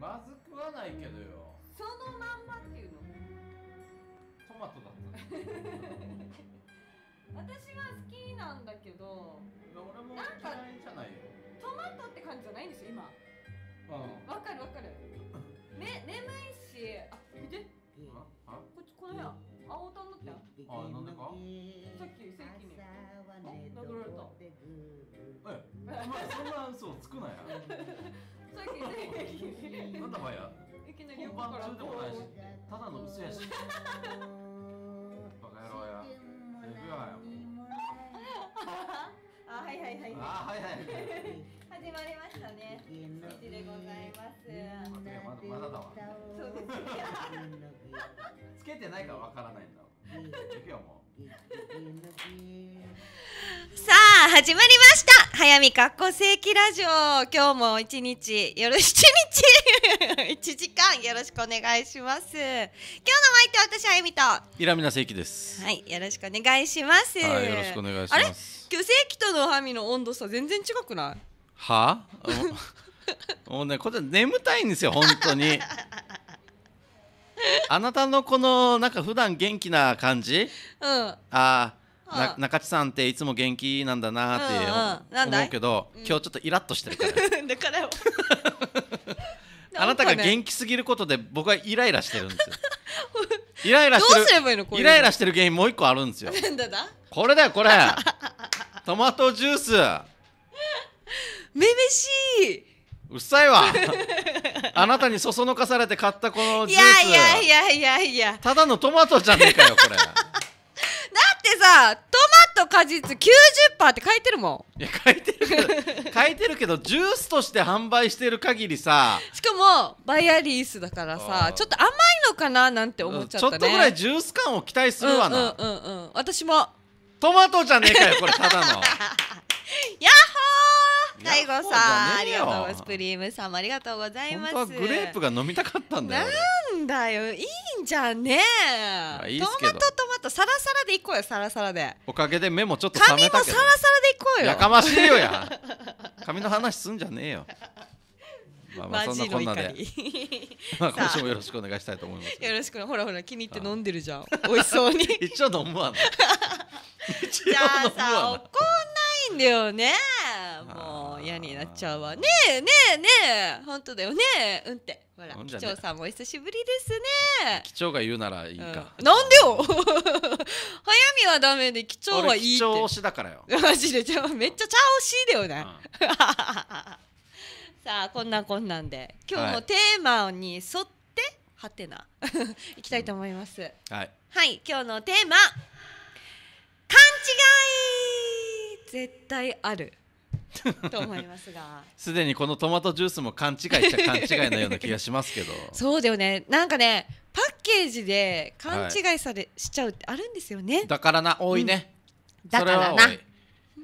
まずくはないけどよそのまんまっていうのトマトだった 私は好きなんだけど俺もなんか嫌いじゃないよトマトって感じじゃないんですょ今うんわかるわかるね眠いしあ見てあこっちこの部屋青たんだったよあなんでかさっき正規に殴られたえお前そんな嘘つくなよ さっきなんだやいきなり横から中でもないしただの嘘やしバカ野郎やエグやよあはいはいはいあはいはい始まりましたね時でございます待てまだまだだわそうですつけてないからわからないんだろ 行もさあ始まりました早見かっこ正規ラジオ今日も一日よろ一日 一時間よろしくお願いします今日の相手は私早見とイラミナ正規ですはいよろしくお願いしますはいよろしくお願いしますあれ今日正規とのハミの温度差全然違くないはあ もうねこれ眠たいんですよ本当に あなたのこのなんか普段元気な感じ、うん、ああな中地さんっていつも元気なんだなって思うけど、うんうん、今日ちょっとイラッとしてるから から あなたが元気すぎることで僕はイライラしてるんですよイライラしてるイライラしてる原因もう一個あるんですよこれだよこれトマトジュースめめしいうっさいわあなたにそそのかされて買ったこのジュースいやいやいやいやいやただのトマトじゃねえかよこれだってさトマト果実90%って書いてるもんいや書いてるけど書いてるけどジュースとして販売してる限りさしかもバイアリースだからさちょっと甘いのかななんて思っちゃった、ねうちょっとぐらいジュース感を期待するわなうんうんうん、うん、私もトマトじゃねえかよこれただのヤッ 大悟さんありがとうございますプリームさんもありがとうございますグレープが飲みたかったんだよなんだよいいんじゃねえ、いいトマトトマトサラサラでいこうよサラサラでおかげで目もちょっと覚めたけど髪もサラサラでいこうよやかましいよや髪の話すんじゃねえよまあまあそんなこんなで、まあ、今週もよろしくお願いしたいと思います。よろしくほらほら気に入って飲んでるじゃん。美味しそうに。一応飲むわな。じゃあさ怒んないんだよね。もう嫌になっちゃうわ。ねえねえねえ本当だよねうんってほら機長さんもお久しぶりですね。機長が言うならいいか。うん、なんでよ。早見はダメで機長はいいって。機長推しだからよ。マジでじゃめっちゃ茶推しだよね。うんさあこんなこんなんで今日のテーマに沿ってはてないきたいと思います、はい、はい、今日のテーマ勘違い絶対ある と思いますがすでにこのトマトジュースも勘違いしちゃ勘違いのような気がしますけど そうだよねなんかねパッケージで勘違いされ、はい、しちゃうってあるんですよねだからな多いね、うん、だからな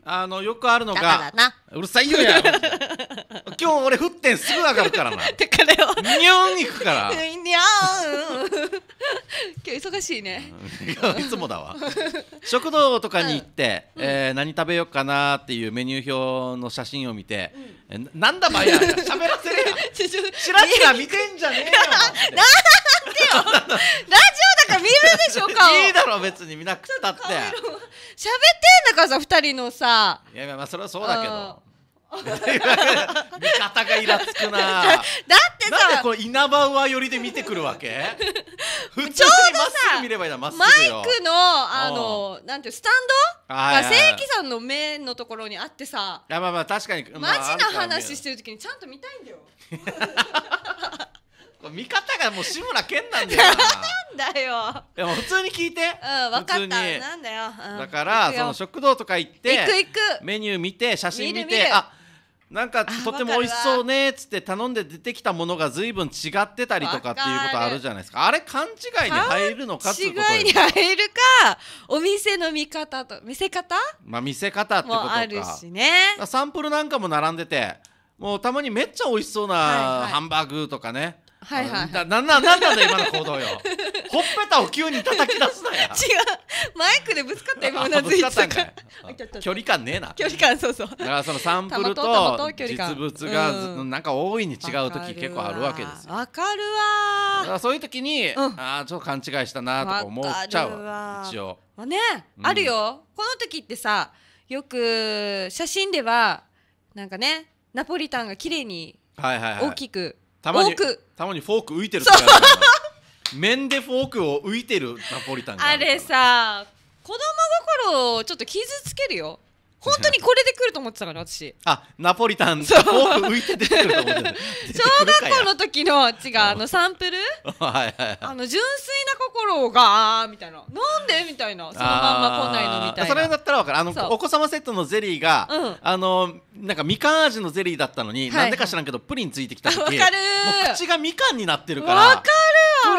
あのよくあるのがうるさいよや 今日俺沸点すぐ上がるからなかよにょんいくからにゃん今日忙しいねいつもだわ 食堂とかに行って、うん、えー、何食べようかなっていうメニュー表の写真を見て、うん、なんだばや喋らせるやチラチラ見てんじゃねえよ なんでよラジか見るでしょ顔いいだろ別に見なくたって喋ってんだからさ二人のさいやいやまあそれはそうだけど味方がイラつくなだってさなんでこの稲葉上寄りで見てくるわけ 普通にまっすぐ見ればいいなマイクのあのなんていうスタンドが正規さんの目のところにあってさいやまあまあ確かにマジな話してる時にちゃんと見たいんだよ 見方がもう志村けんなんだよな んだよでも普通に聞いてうん分かったなんだよ、うん、だからその食堂とか行って行く行くメニュー見て写真見てあなんかとても美味しそうねっつって頼んで出てきたものが随分違ってたりとかっていうことあるじゃないですかあれ勘違いに入るのかっていうこと違いに入るかお店の見方と見せ方まあ見せ方ってことかあるしねサンプルなんかも並んでてもうたまにめっちゃ美味しそうなハンバーグとかね、はいはい、だなんなんなんなんだ今の行動よ ほっぺたを急に叩き出すなや違うマイクでぶつかった今うなずいてたか距離感ねえな距離感そうそうだからそのサンプルと実物が、なんか大いに違う時結構あるわけですよわかるわだからそういう時に、うん、ああちょっと勘違いしたなとか思っちゃうわ一応まあね、うん、あるよこの時ってさよく写真ではなんかねナポリタンが綺麗に大きく、はいはいはい、多くたまにフォーク浮いてる時あるから面でフォークを浮いてるナポリタンがあるあれさ子供心をちょっと傷つけるよ本当にこれで来ると思ってたから私あナポリタンそう浮いて出てると思ってた 小学校の時の違うあのサンプルはいはい、はい、あの純粋な心がみたいななんでみたいなそのまんま来ないのみたいなそれだったら分かるあのお子様セットのゼリーが、うん、あのなんかみかん味のゼリーだったのに、はい、なんでか知らんけどプリンついてきた時分かる口がみかんになってるから分かる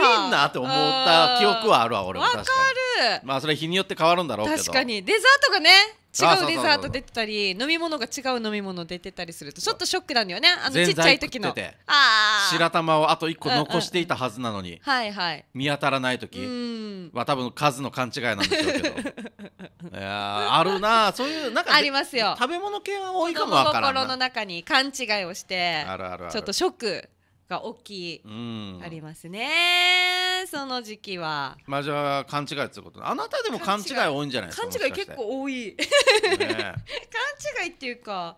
プリンなって思った記憶はあるわ俺も確かに分かるまあそれ日によって変わるんだろうけど確かにデザートがね違うデザート出てたり飲み物が違う飲み物出てたりするとちょっとショックなんよねあのちっちゃい時のて白玉をあと1個残していたはずなのに、はいはい見当たらない時は多分数の勘違いなんでしょうけど いやあるなそういうなんかありますよ食べ物系は多いかもわからんな心の中に勘違いをしてあるあるちょっとショックが大きい、うん、ありますねその時期はまあじゃあ勘違いってことあなたでも勘違い多いんじゃないですか勘違い結構多い、ね、勘違いっていうか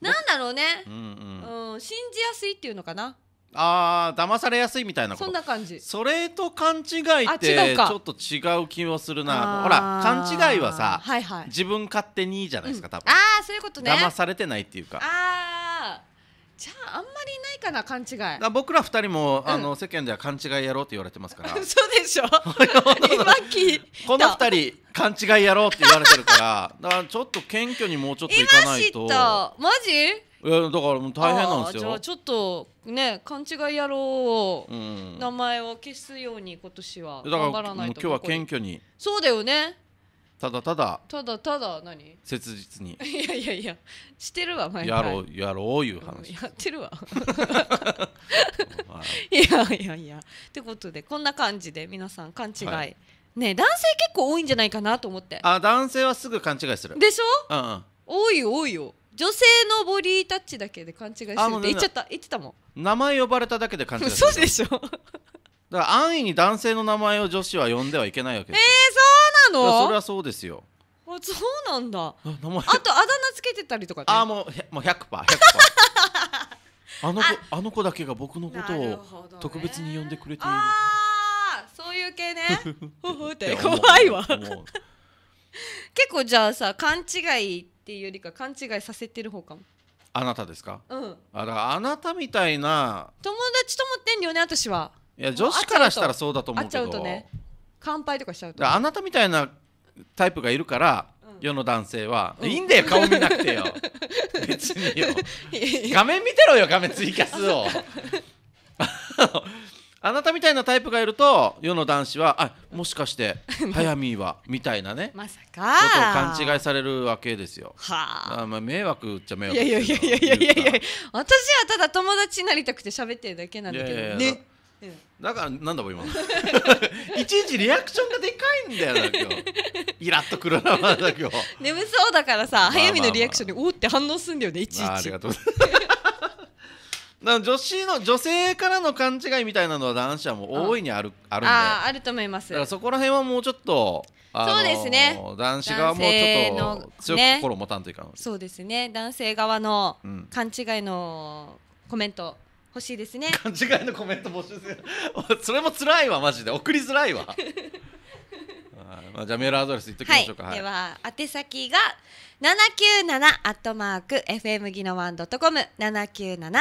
なんだろうね、うん、うん、信じやすいっていうのかなあー騙されやすいみたいなことそんな感じそれと勘違いってちょっと違う気もするなほら勘違いはさ、はいはい、自分勝手にいいじゃないですか、うん、多分ああそういうことね騙されてないっていうかああじゃああんまりないかな勘違い僕ら二人も、うん、あの世間では勘違いやろうって言われてますから そうでしょ 今聞この二人勘違いやろうって言われてるからだからちょっと謙虚にもうちょっといかないとマジいやだからもう大変なんですよじゃあちょっとね勘違いやろを、うん、名前を消すように今年は頑張らないと今日は謙虚にそうだよねただただただただ何切実に いやいやいやしてるわ毎回やろうやろういう話、うん、やってるわ い、やいやいやってことでこんな感じで皆さん勘違い、はい、ね男性結構多いんじゃないかなと思ってあ男性はすぐ勘違いするでしょ、うんうん、多いよ多いよ女性のボディタッチだけで勘違いするって言っちゃった言ってたもん名前呼ばれただけで勘違いするそうでしょ だから安易に男性の名前を女子は呼んではいけないわけですえー、そうなのそれはそうですよあそうなんだああとあだ名つけてたりとか、ね、あもうもう 100%, 100%, 1 0あの子あの子だけが僕のことを特別に呼んでくれている、ね、ああそういう系ね 怖いわ 結構じゃあさ勘違いっていうよりか勘違いさせてる方かもあなたですかうんあだからあなたみたいな友達と思ってんよね私はいや女子からしたらそうだと思うけどあっちゃうとね乾杯とかしちゃうとあなたみたいなタイプがいるから、世の男性は、うん、いいんだよ顔見なくてよ 別によ画面見てろよ画面追加数を あなたみたいなタイプがいると世の男子はあもしかして 早見はみたいなねまさかことを勘違いされるわけですよ。はあ、まあ迷惑っちゃ迷惑いやいやいやいやいやいや私はただ友達になりたくて喋ってるだけなんだけどね。いやいやいやだからなんだろう今 いちいちリアクションがでかいんだよな今日イラッとくるなまだ今日眠そうだからさ、早見のリアクションにおおって反応すんだよねいちいち、あ、ありがとうだから女子の女性からの勘違いみたいなのは男子はもう大いにあるあるんでああると思いまだすからそこら辺はもうちょっと、そうですね男子側もちょっと強く心を持たんといかん、そうですね男性側の勘違いのコメント欲しいですね勘違いのコメント募集する それも辛いわマジで送りづらいわ まあ、じゃあメールアドレス言っときましょうか、はい、では宛先が797アットマーク FM ギノワンドットコム797アットマー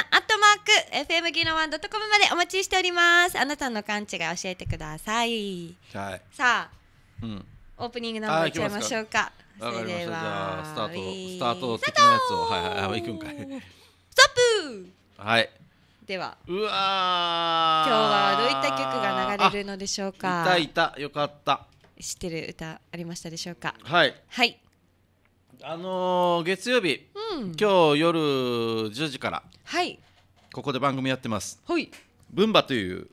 ク FM ギノワンドットコムまでお待ちしておりますあなたの勘違い教えてください、はい、さあ、うん、オープニングの方いっちゃいましょうかかりまじゃあスタートスタート的なやつをはいはいはい行くんかいストップはいではうわ今日はどういった曲が流れるのでしょうかいたいたよかった知ってる歌ありましたでしょうかはいはいあのー、月曜日、うん、今日夜10時からはいここで番組やってますはいブンバという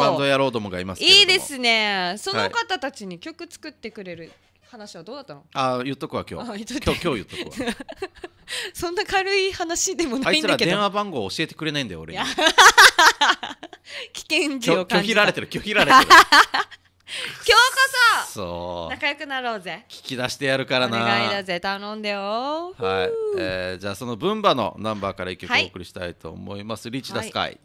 バンド野郎どもがいますいいですねその方たちに曲作ってくれる話はどうだったのあ言っとくわ今日今日今日言っとくわ そんな軽い話でもあないいつら電話番号教えてくれないんだよ俺にや 危険時拒を拒感じ否られてる拒否られてる 今日こそそう仲良くなろうぜ聞き出してやるからおな願いだぜ頼んでよはい、えーじゃあそのブンバのナンバーから一曲お送りしたいと思います、リーチ・ダスカイ、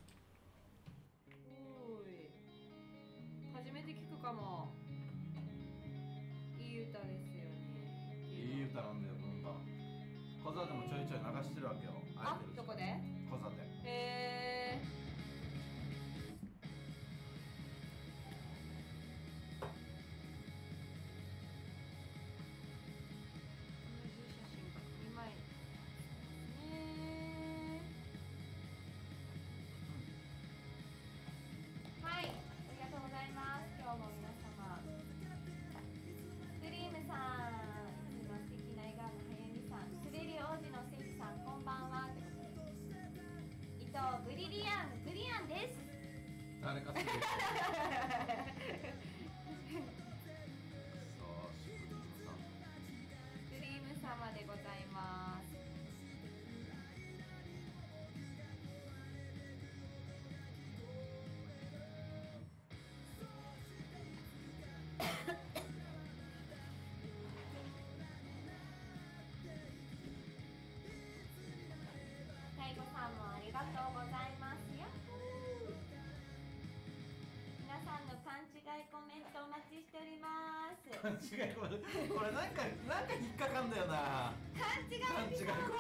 勘違いこれこれなんかなんか引っかかんだよな勘違い勘違いコ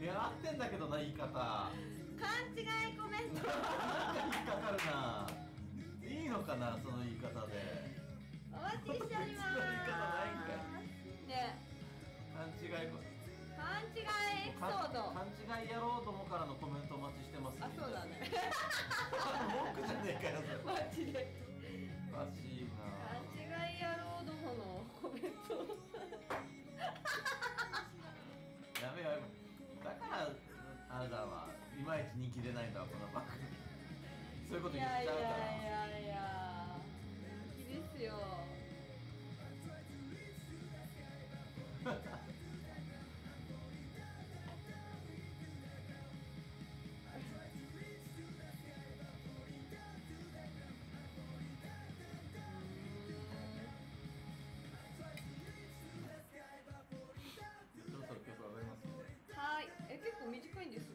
メントいや合ってんだけどな言い方勘違いコメントなんか引っかかるないいのかなその言い方でお待ちしております言い方ないんかね勘違いコメント勘違いエピソード勘違いやろうどもからのコメントお待ちしてます、あそうだね文句 じゃねえかよマジでマジやいやいやいやですよはいえ結構短いんです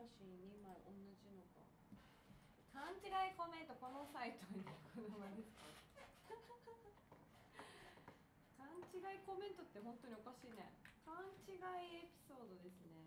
写真2枚同じのか勘違いコメントこのサイトにのですか勘違いコメントって本当におかしいね勘違いエピソードですね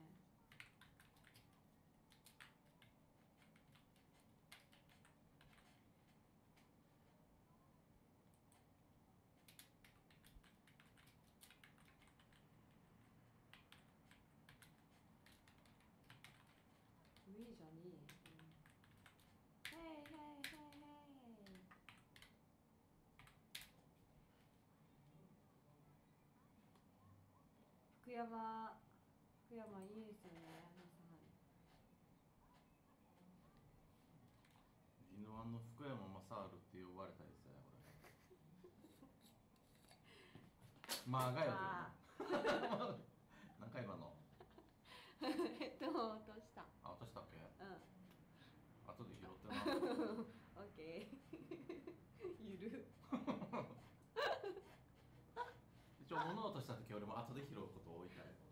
山福山いいですよね宜野湾の福山雅治って呼ばれたりしたねこれまあがよなんか今のえっと落としたあ落としたっけうん後で拾ってなオッケーゆる 一応物落とした時俺も後で拾うこ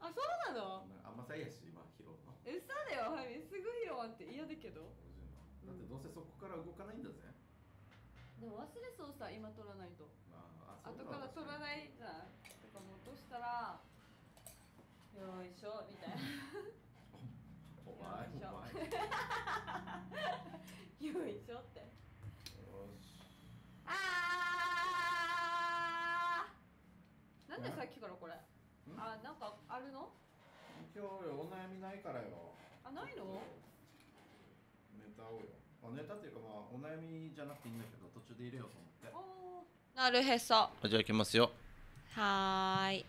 あそうなの甘さやし今拾うの嘘だよはいすぐ拾わんって嫌だけどだってどうせそこから動かないんだぜ、でも忘れそうさ今取らないと、あ、あ後から取らないじゃんとかも落としたら「よいしょ」みたいな「お前お前よいしょ」ってよしああなんでさっきからこれあなんかるの今日お悩みないからよあないのネタをよあネタっていうかまあお悩みじゃなくていいんだけど途中で入れようと思ってなるへそあじゃあ行きますよはーい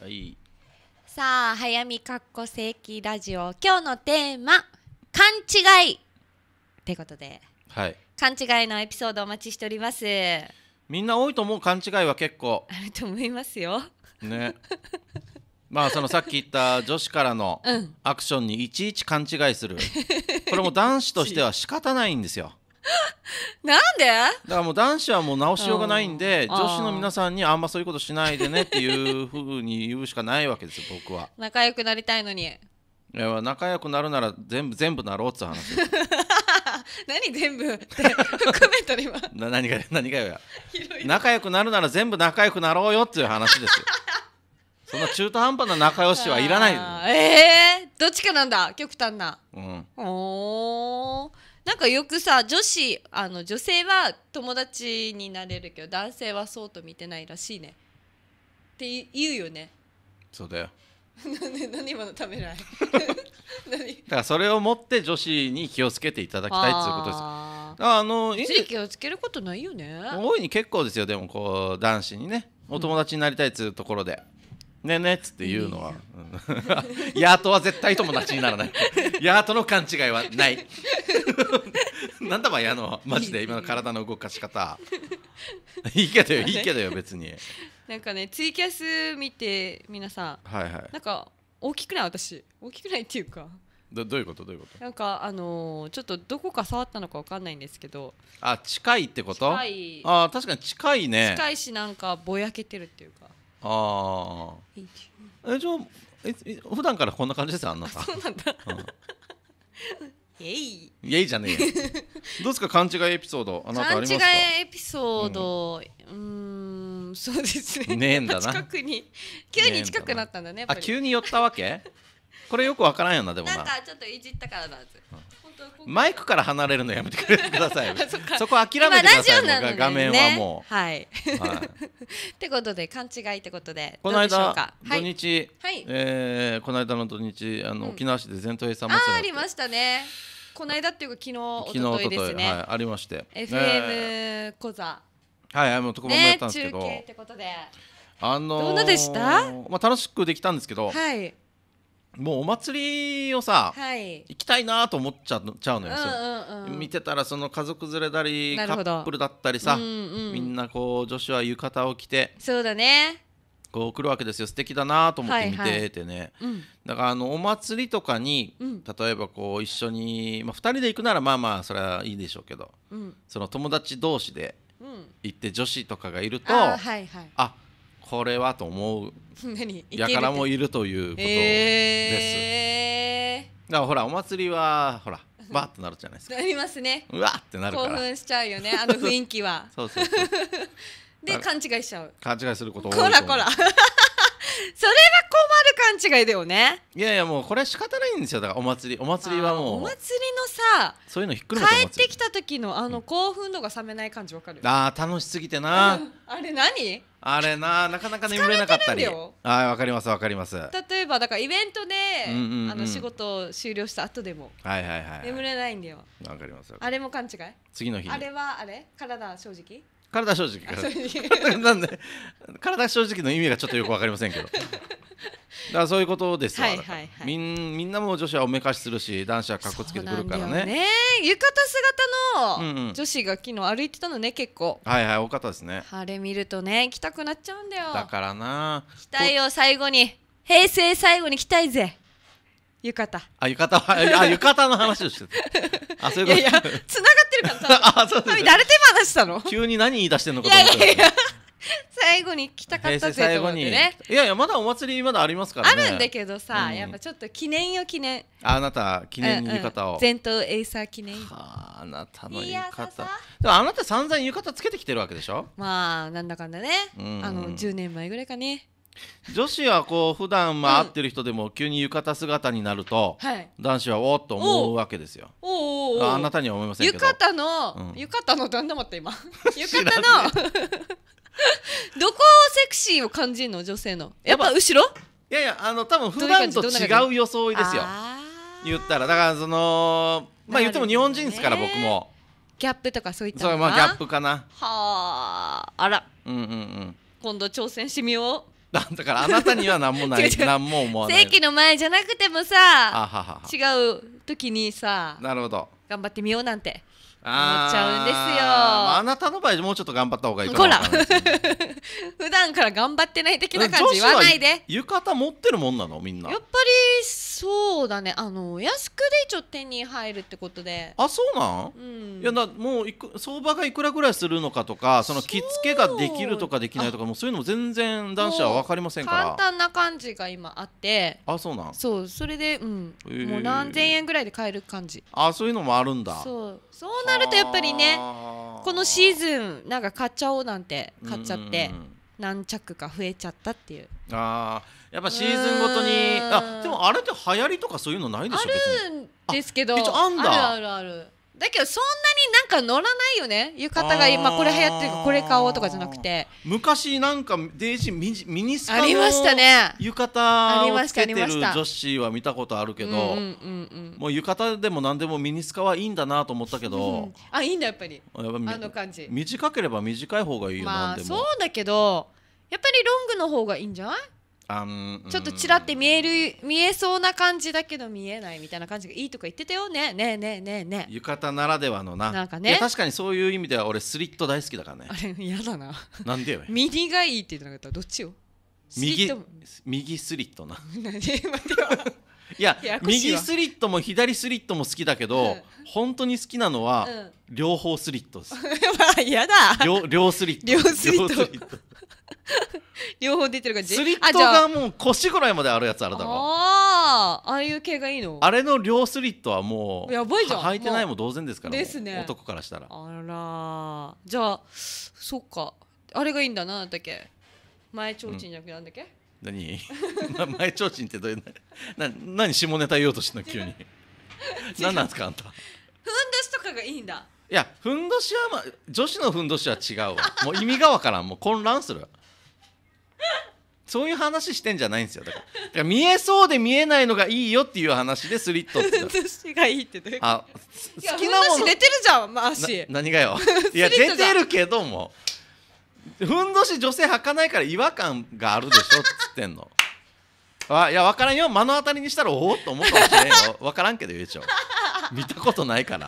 はいさあ早見かっこ正規ラジオ今日のテーマ「勘違い」ってことではい勘違いのエピソードお待ちしておりますみんな多いと思う勘違いは結構あると思いますよねまあそのさっき言った女子からのアクションにいちいち勘違いする、これも男子としては仕方ないんですよなんでだからもう男子はもう直しようがないんで女子の皆さんにあんまそういうことしないでねっていうふうに言うしかないわけですよ僕は仲良くなりたいのにいや仲良くなるなら全部全部なろうって話 何全部って含めたら今な何が何がよや仲良くなるなら全部仲良くなろうよっていう話ですよそんな中途半端な仲良しはいらないええー、どっちかなんだ極端なうんおなんかよくさ女子あの女性は友達になれるけど男性はそうと見てないらしいねって言うよねそうだよ 何今のためらいだからそれを持って女子に気をつけていただきたいということです。あのいいをつけることないよね。大いに結構ですよ。でもこう男子にね、お友達になりたいっつうところで。ねねっつって言うのは、やっとは絶対友達にならない やっとの勘違いはない なんだばヤのマジで今の体の動かし方いいけどよいいけどよ別になんかねツイキャス見て皆さん、はいはい、なんか大きくない私大きくないっていうかどどういうことどういうことなんかあのーちょっとどこか触ったのかわかんないんですけど、あ近いってこと近いあ確かに近いね近いしなんかぼやけてるっていうかああえじゃあえ普段からこんな感じですあんなさん、そうなんだうんえいイエイじゃねえどうですか勘違いエピソードあなたあ勘りま違いエピソードうーんそうですねねえんだな近くに急に近くなったんだねやっあぱり急に寄ったわけこれよくわからんよなでもななんかちょっといじったからなんです、うん、マイクから離れるのやめてください そこ諦めてください、ね、画面はもうはい、はい、ってことで勘違いってことでこの間土日、はい、えー、この間の土日あの、うん、沖縄市で全東映さんありましたねこの間っていうか昨日おとといですね、はい、ありまして FM 講座、えー、はいもうとこもやったんですけど、ね、中継ってことであのー、どんなでしたまあ楽しくできたんですけど、はい、もうお祭りをさ、はい、行きたいなと思っちゃうちゃうのよ、うんうんうん、見てたらその家族連れだりカップルだったりさ、うんうん、みんなこう女子は浴衣を着てそうだねこう来るわけですよ素敵だなと思って見ててね、はいはいうん、だからあのお祭りとかに、うん、例えばこう一緒に、まあ、2人で行くならまあまあそれはいいでしょうけど、うん、その友達同士で行って女子とかがいると、あ、はいはい、あこれはと思う やからもいるということです。えー、だからほらお祭りはほらバ ーってなるじゃないですか。なりますね。うわってなる興奮しちゃうよねあの雰囲気は。そうそうそうで勘違いしちゃう。勘違いすること多いこらこら。それは困る勘違いだよねいやいやもうこれは仕方ないんですよだからお祭りお祭りはもうお祭りのさそういうのひっくるめて帰ってきた時のあの興奮度が冷めない感じわかるあー楽しすぎてな、うあれ何あれななかなか眠れなかったりい、わかりますわかります例えばだからイベントで、あの仕事を終了した後でも、はいはい、はい、眠れないんだよわかりますあれも勘違い次の日あれはあれ体正直体正直から なんで体正直の意味がちょっとよく分かりませんけどだからそういうことですよ、はいはいはい、みんみんなも女子はおめかしするし男子はかっこつけてくるからねね浴衣姿の女子が昨日歩いてたのね結構、うんうん、はいはい多かったですねあれ見るとね来たくなっちゃうんだよだからな期待を最後に平成最後に来たいぜ浴衣あ浴衣あ浴衣の話をしてたあそういうこと いやいや繋がってるからさ あ、そう誰手話したの急に何言い出してんのかと思ったいやいやいや最後に来たかったぜと思ってねいやいやまだお祭りまだありますからねあるんだけどさ、うん、やっぱちょっと記念よ記念あなた記念浴衣を、うんうん、前頭エイサー記念はあなたの浴衣でもあなた散々浴衣つけてきてるわけでしょまあなんだかんだね、うん、あの10年前ぐらいかね女子はこう普段まあ会ってる人でも急に浴衣姿になると、男子はおっと思うわけですよおおおああなたには思いませんけ浴衣の、うん浴衣のなんもって今 浴衣のどこをセクシーを感じるの女性のやっぱ後ろいやいやあの多分普段と違う装いですよ言ったらだからそのまあ言っても日本人ですから僕ほねもギャップとかそういったそのれはまあギャップかなはああらうんうんうん今度挑戦してみようだからあなたには何もない 何も思わない世紀の前じゃなくてもさ違う時にさなるほど頑張ってみようなんて思っちゃうんですよああなたの場合もうちょっと頑張った方がいいかほら 普段から頑張ってない的な感じ言わないで浴衣持ってるもんなのみんなやっぱりそうだねあの安くで一応手に入るってことであそうなん、うん、いやなもういく相場がいくらぐらいするのかとかその着付けができるとかできないとかもうそういうのも全然男子は分かりませんから簡単な感じが今あってあそうなんそうそれでうん、えー、もう何千円ぐらいで買える感じあそういうのもあるんだそうそうなるとやっぱりねこのシーズンなんか買っちゃおうなんて買っちゃって何着か増えちゃったっていうあやっぱシーズンごとにあでもあれって流行りとかそういうのないでしょあるんですけどあるあるあるだけどそんなになんか乗らないよね浴衣が今これ流行ってるこれ買おうとかじゃなくて昔なんかデイジーミミニスカの浴衣を着けてる女子は見たことあるけど、もう浴衣でも何でもミニスカはいいんだなと思ったけど、うん、あいいんだやっぱりあの感じ短ければ短い方がいいよ、まあ、そうだけどやっぱりロングの方がいいんじゃないちょっとちらって見える見えそうな感じだけど見えないみたいな感じがいいとか言ってたよねねえねえねえねえ浴衣ならではのななんかね確かにそういう意味では俺スリット大好きだからねあれ嫌だななんでよ右がいいって言ってなかったどっちよ右右スリットな いや右スリットも左スリットも好きだけど、うん、本当に好きなのは、うん、両方スリットです まあ嫌だ両スリット両スリット両方出てる感じスリットがもう腰ぐらいまであるやつあるだろあああいう系がいいのあれの両スリットはもうやばいじゃん履いてないも同然ですからですね男からしたらあらじゃあそっかあれがいいんだなんだっけ前ちょうちんじゃなくてなんだっけ、何 前ちょうちんってどういうな何下ネタ言おうとしてんの急に何なんですかあんたふんどしとかがいいんだいやふんどしは、ま、女子のふんどしは違うわもう意味がわからんもう混乱するそういう話してんじゃないんですよだから見えそうで見えないのがいいよっていう話でスリットって がいいってどういうあ好きなもの出てるじゃん何がよ いや出てるけどもふんどし女性履かないから違和感があるでしょっつってんのあ いや分からんよ目の当たりにしたらおおっと思うかもしれんよ分からんけど言えちょ見たことないから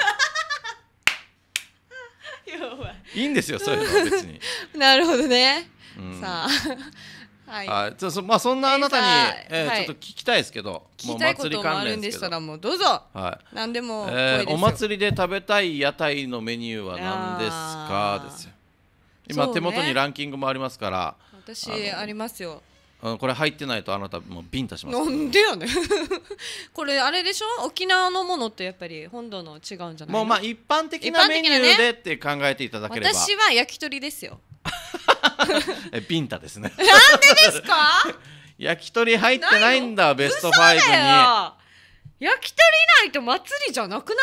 いいんですよそういうの別になるほどねさあ はい、はい、そまあそんなあなたに、えー、はい、ちょっと聞きたいですけど、聞きたいこともあるんでしたらもうどうぞ、はい、何でもえー、お祭りで食べたい屋台のメニューは何ですかですよ今、手元にランキングもありますから私ありますよこれ入ってないとあなたもうビンタしますなんでよね これあれでしょ沖縄のものってやっぱり本土の違うんじゃないもうまあ一般的なメニューでって考えていただければ、ね、私は焼き鳥ですよ えビンタですねなんでですか 焼き鳥入ってないんだベスト5に焼き鳥ないと祭りじゃなくな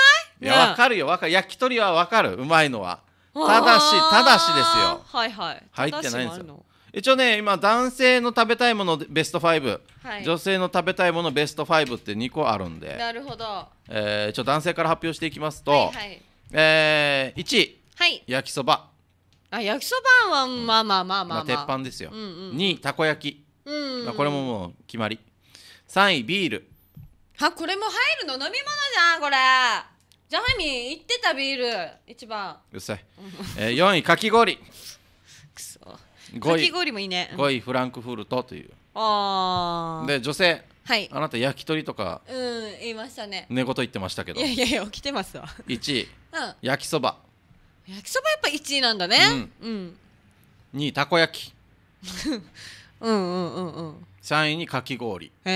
い、いやわかるよわかる焼き鳥はわかるうまいのはただしただしですよはいはい入ってないんですよ一応ね今男性の食べたいものベスト5、はい、女性の食べたいものベスト5って2個あるんでなるほど、えー、ちょ男性から発表していきますと、はいはい、えー、1位、はい、焼きそばあ焼きそばはまあまあまあまあ、まあ、鉄板ですよ、うんうん、2位たこ焼き、うんうんこれももう決まり3位ビールあこれも入るの飲み物じゃんこれジャハミン言ってたビール一番うるさい、えー、4位かき氷くそかき氷もいいね5位フランクフルトというああで女性はいあなた焼き鳥とかうん言いましたね寝言言ってましたけどいやいやいや起きてますわ1位、うん、焼きそば焼きそばやっぱ1位なんだねうん、うん、2位たこ焼き うんうんうんうん3位にかき氷へ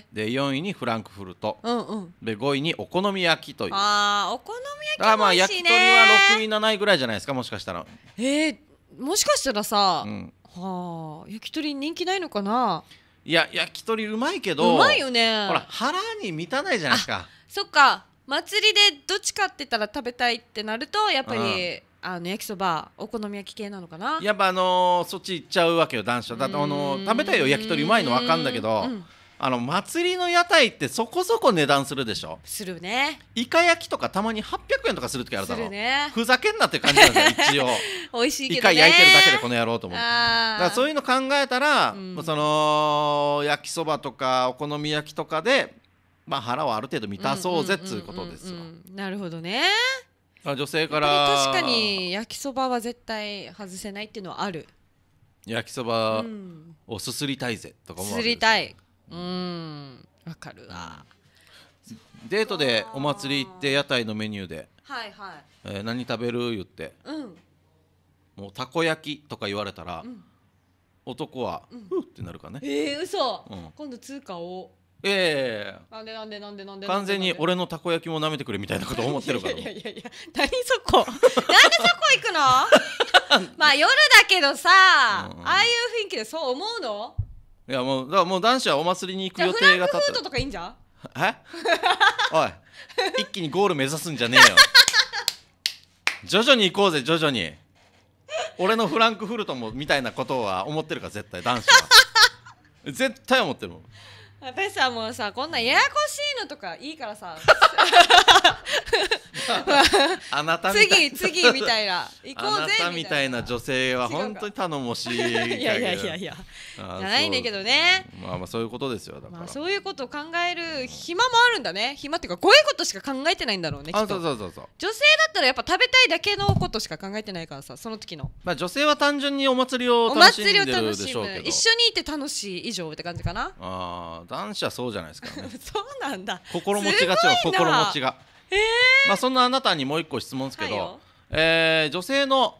えで4位にフランクフルト、うんうん、で5位にお好み焼きというあお好み焼きも美味しいねまあ焼き鳥は6位7位ぐらいじゃないですかもしかしたらえー、もしかしたらさ、うん、はあ焼き鳥人気ないのかないや焼き鳥うまいけどうまいよねほら腹に満たないじゃないですかそっか祭りでどっちかって言ったら食べたいってなるとやっぱり、うんあの焼きそばお好み焼き系なのかなやっぱあのー、そっち行っちゃうわけよ男子はだってあのー、食べたいよ焼き鳥うまいの分かんだけど、うん、あの祭りの屋台ってそこそこ値段するでしょするねイカ焼きとかたまに800円とかする時あるだろ、ね、ふざけんなって感じなんだよ 一応美味しいけど、ね、イカ焼いてるだけでこの野郎と思うだからそういうの考えたら、うん、その焼きそばとかお好み焼きとかでまあ、腹をある程度満たそうぜっつうことですわ。なるほどね女性から確かに焼きそばは絶対外せないっていうのはある焼きそばをすすりたいぜとかもすすりたいうんわかるわデートでお祭り行って屋台のメニューで「はいはいえー、何食べる?」言って、うん、もうたこ焼きとか言われたら、うん、男は「うん、ふっ」ってなるかねえー、嘘、うん、今度通貨をいやいやいやなんでなんでなんでなんで完全に俺のたこ焼きも舐めてくれみたいなこと思ってるからいやいやいや何そこなんでそこ行くの まあ夜だけどさ、ああいう雰囲気でそう思うのいやもうだからもう男子はお祭りに行く予定が立ってるとかいいんじゃんえ おい一気にゴール目指すんじゃねえよ徐々に行こうぜ徐々に俺のフランクフルトもみたいなことは思ってるから絶対男子は 絶対思ってるもんペスはもうさこんなややこしいのとかいいからさ あなたみたい次次みたいな行こうぜあなたみたいな女性は本当に頼もしいいやいやいやいやじゃないねんけどねまあまあそういうことですよだから、まあ、そういうことを考える暇もあるんだね暇っていうかこういうことしか考えてないんだろうねあそうそうそうそう女性だったらやっぱ食べたいだけのことしか考えてないからさその時のまあ女性は単純にお祭りを楽しんでるでしょうけどお祭りを楽しむ一緒にいて楽しい以上って感じかなああ男子はそうじゃないですか、ね、そうなんだ心持ちが違う心持ちがええー、まあそんなあなたにもう一個質問ですけど、はいえー、女性の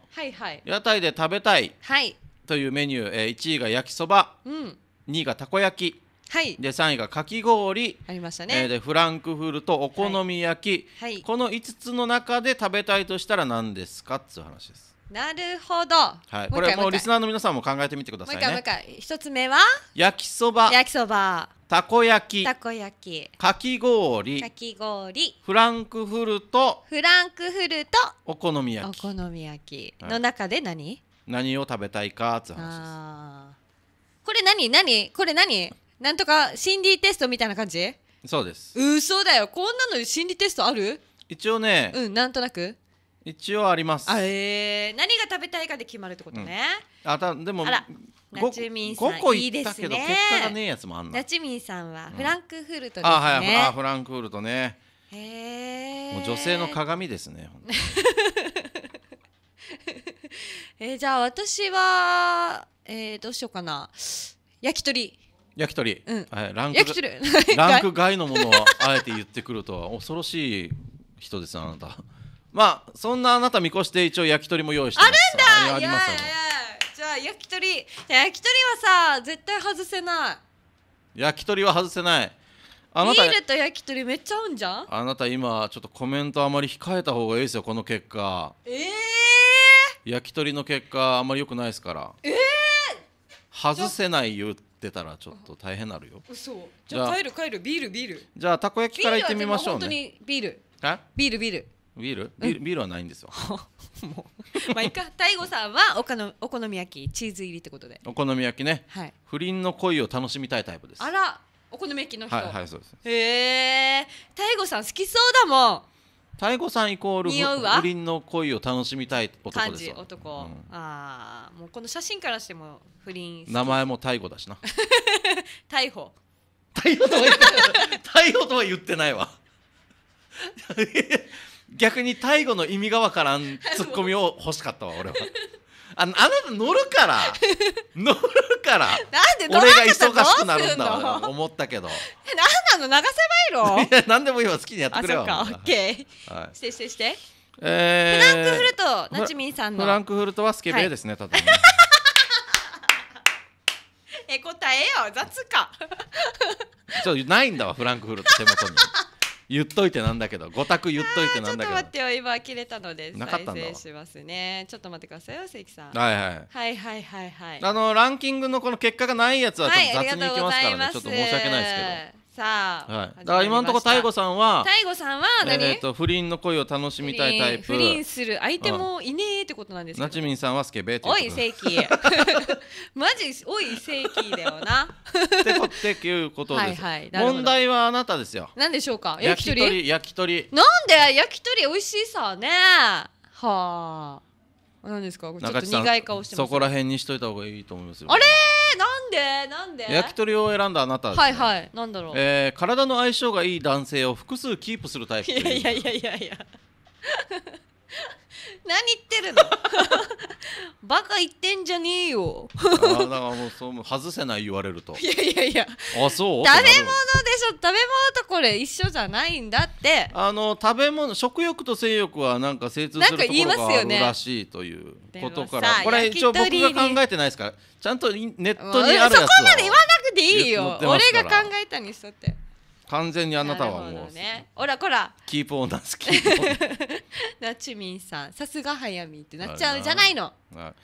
屋台で食べたいというメニュー、はい、えー、1位が焼きそば、うん、2位がたこ焼き、はい、で3位がかき氷ありましたね、えー、でフランクフルトお好み焼き、はい、はい、この5つの中で食べたいとしたら何ですかっつう話です。なるほど。はい、これもうリスナーの皆さんも考えてみてくださいね。もう一回もう一回。一つ目は焼きそば。焼きそば。たこ焼き。たこ焼き。かき氷。かき氷。フランクフルト。フランクフルト。お好み焼き。お好み焼き。の中で何、何を食べたいかって話です。これ何何これ何なんとか心理テストみたいな感じそうです。嘘だよ。こんなの心理テストある一応ね、うん、なんとなく。一応ありますあえー、何が食べたいかで決まるってことね、うん、あたでもあらナチュミさんいいですね結果がねえやつもあんなナチュミさんはフランクフルトですね、うん、あはいあフランクフルトねへえもう女性の鏡ですね えー、じゃあ私は、えー、どうしようかな焼き鳥焼き鳥、うん、ランクランク外のものをあえて言ってくるとは恐ろしい人ですあなたまあそんなあなた見越して一応焼き鳥も用意してますあるんだじゃあ焼き鳥焼き鳥はさ絶対外せない焼き鳥は外せないあなたビールと焼き鳥めっちゃ合うんじゃんあなた今ちょっとコメントあまり控えた方がいいですよこの結果ええー、焼き鳥の結果あんまり良くないですからええー、外せない言ってたらちょっと大変なるよ嘘じゃあ帰る帰るビールビールじゃあたこ焼きからいってみましょうねビールビールビールビール,、ビールはないんですよ もうまあいいか大悟さんはおかのお好み焼きチーズ入りってことでお好み焼きね、はい、不倫の恋を楽しみたいタイプですあらお好み焼きの人はいはいそうですええ大悟さん好きそうだもん大悟さんイコール不倫の恋を楽しみたい男ですよ男、うん、ああもうこの写真からしても不倫名前も大悟だしな 逮捕逮捕とは言ってない 逮捕とは言ってないわ逆に大悟の意味がわからんツッコミを欲しかったわ俺は。あのあなた乗るから 乗るからなんで俺が忙しくなるんだわ思ったけど え何なの流せばいいのいや何でもいいわ好きにやってくれよあそっか OK、はい、してしてしてえー、フランクフルトなちみんさんのフランクフルトはスケベですね、はい、ただ、ね、え答えよ雑かちょっとないんだわフランクフルト手元に。言っといてなんだけど5択言っといてなんだけどちょっと待ってよ今切れたので再生しますねちょっと待ってくださいよ関さんはいはいはいはいはいはいあのランキングのこの結果がないやつはちょっと雑にいきますからね、はい、ちょっと申し訳ないですけどさあ、はい、だから今のところ大悟さんは大悟さんは何、えー、と不倫の恋を楽しみたいタイプ不倫する相手もいねえってことなんですけど、なちみんさんはスケベとおい正規 マジおい正規だよなってこっていうことです、はいはい、問題はあなたですよなんでしょうか焼き鳥焼き鳥なんで焼き鳥美味しいさねはあなんですかちょっと苦い顔してますそこら辺にしといた方がいいと思いますよあれーなんでなんで焼き鳥を選んだあなたでね、はいはいなんだろう、えー、体の相性がいい男性を複数キープするタイプいやいやいやいやいや 何言ってるの バカ言ってんじゃねえよ あだからもうそう外せない言われるといやいやいやあそう誰も物食べ物とこれ一緒じゃないんだってあの食べ物食欲と性欲はなんか精通するところがあるらしいということから、ね、これ一応僕が考えてないですからちゃんとネットにあるやつをそこまで言わなくていいよ俺が考えたにしとって完全にあなたはもう、ね、ほらこらキープオーナー好き なちみんさんさすが早見ってなっちゃうじゃないの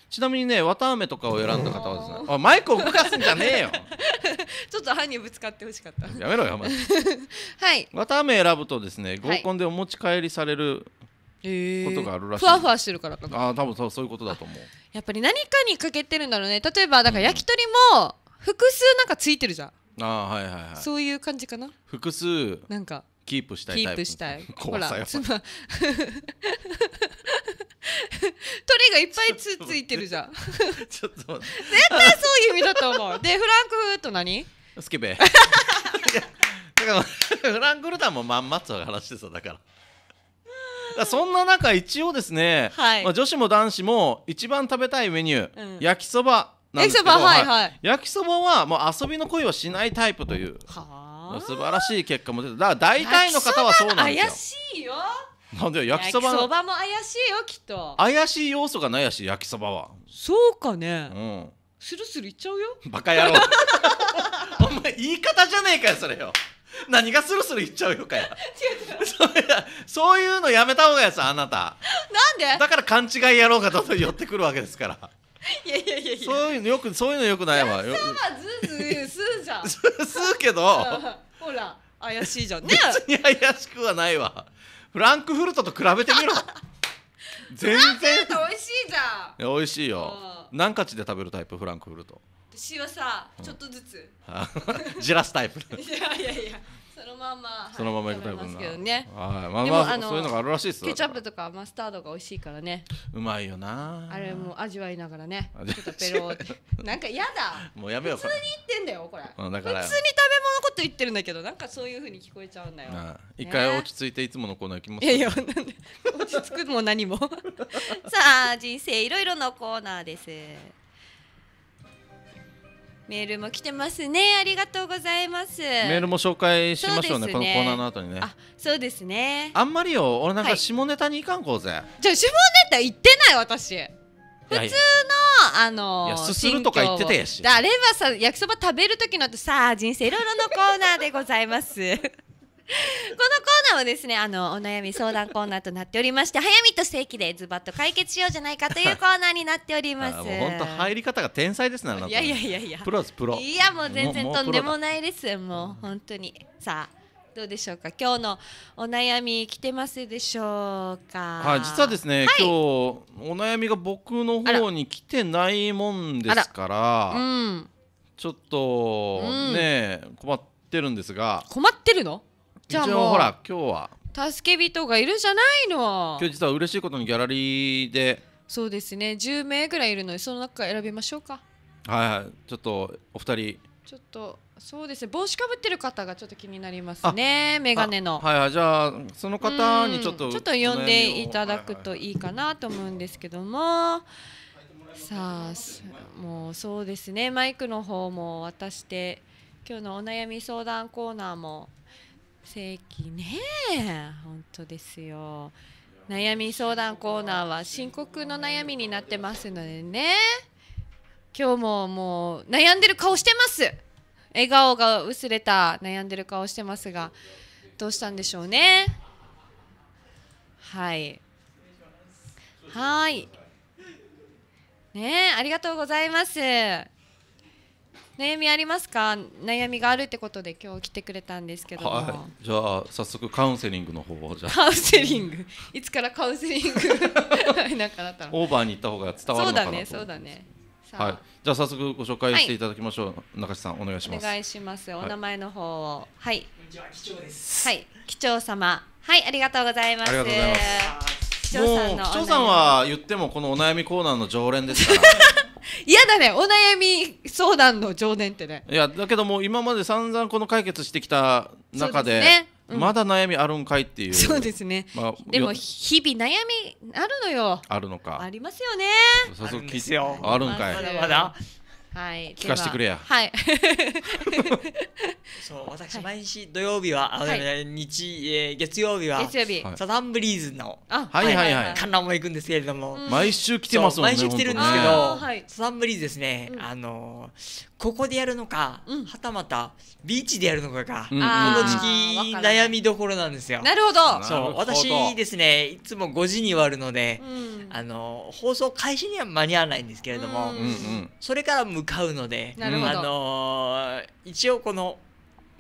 ちなみにね綿あめとかを選んだ方はですね あマイクを動かすんじゃねえよ ちょっと歯にぶつかってほしかったやめろよまはい綿あめ選ぶとですね合コンでお持ち帰りされる、ことがあるらしい、えふわふわしてるからかなあ多分そういうことだと思うやっぱり何かに欠けてるんだろうね例えばだから焼き鳥も複数なんかついてるじゃんあはいはいはいそういう感じかな複数なんかキープしたいキープしたい ほら妻 トレがいっぱいつついてるじゃん ちょっと絶対そういう意味だと思うでフランクフルト何スケベだからフランクフルタンもまんまつと話してただから。そんな中一応ですね、はい、まあ、女子も男子も一番食べたいメニュー、うん、焼きそば焼きそばはいはい焼きそばはもう遊びの恋はしないタイプという素晴らしい結果も出てだから大体の方はそうなんですよ怪しいよなんで焼きそばも怪しいよきっと怪しい要素がないやし焼きそばはそうかねうんスルスルいっちゃうよバカ野郎 お前言い方じゃねえかよそれよ何がスルスルいっちゃうよかう そういうのやめた方がやさあなたなんでだから勘違いやろうがどんどん寄ってくるわけですからいやいやいやそういうのよくそういうのよくないわ。よずずすじゃん。すうけど、ほら怪しいじゃんね。別に怪しくはないわ。フランクフルトと比べてみろ。全然。フランクフルト美味しいじゃん。美味しいよ。何カチで食べるタイプフランクフルト。私はさ、ちょっとずつ。じらすタイプ。いやいやいや。まま、はい、そのままいくタイプな、んでね、はいまあまああのそういうのがあるらしいですケチャップとかマスタードが美味しいからねうまいよなあれも味わいながらねちょっとペロってなんか嫌だもうやめよう普通に言ってんだよこれだから普通に食べ物こと言ってるんだけどなんかそういうふうに聞こえちゃうんだよ、ね、一回落ち着いていつものコーナー行きますいやいや落ち着くも何も さあ人生いろいろのコーナーですメールも来てますね。ありがとうございます。メールも紹介しましょうね。うねこのコーナーの後にね。あ、そうですね。あんまりよ、俺なんか下ネタにいかんこうぜ。はい、じゃ下ネタ言ってない私。普通のあのすするとか言ってたやし。あれはさ焼きそば食べる時のとさ人生いろいろのコーナーでございます。このコーナーはですねあのお悩み相談コーナーとなっておりまして早見と正規でズバッと解決しようじゃないかというコーナーになっております本当入り方が天才ですねいやいやいやいやプロですプロいやもう全然とんでもないですもう本当にさあどうでしょうか今日のお悩み来てますでしょうかはい実はですね、はい、今日お悩みが僕の方に来てないもんですからうん、ちょっとね、うん、困ってるんですが困ってるのじゃあもうほら今日は助け人がいるじゃないの今日実は嬉しいことにギャラリーでそうですね10名ぐらいいるのでその中選びましょうかはいはいちょっとお二人ちょっとそうですね帽子かぶってる方がちょっと気になりますね眼鏡のはいはいじゃあその方にちょっとちょっと呼んでいただくといいかなと思うんですけども、さあもうそうですねマイクの方も渡して今日のお悩み相談コーナーも正規ね本当ですよ悩み相談コーナーは深刻の悩みになってますのでね今日ももう悩んでる顔してます笑顔が薄れた悩んでる顔してますがどうしたんでしょうねはいはいねありがとうございます悩みありますか悩みがあるってことで今日来てくれたんですけどはい、じゃあ早速カウンセリングの方をじゃカウンセリングいつからカウンセリング なんかだったのオーバーに行った方が伝わるのかなとそうだねそうだねはいじゃあ早速ご紹介していただきましょう、はい、中地さんお願いしますお願いしますお名前の方をはい、貴重ですはい貴重様はいありがとうございますありがとうございます長さんの長さんは言ってもこのお悩みコーナーの常連ですから 嫌だねお悩み相談の常念ってねいやだけども今まで散々この解決してきた中で、ねうん、まだ悩みあるんかいっていうそうですね、まあ、でも日々悩みあるのよあるのかありますよね早速聞いてよあるんかいまだまだはい、聞かせてくれや。はい。そう、私毎日土曜日は、はい、日、えー、月曜日は。月曜日、サザンブリーズの。あ、はいはいはい。観覧も行くんですけれども。毎週来てますもんね。毎週来てるんですけど、サザンブリーズですね。あの、ここでやるのか、はたまたビーチでやるのかが、この時期悩みどころなんですよ。なるほど。そう、私ですね、いつも5時に終わるので、うん、あの放送開始には間に合わないんですけれども、うんそれから無向かうので、あのー、一応この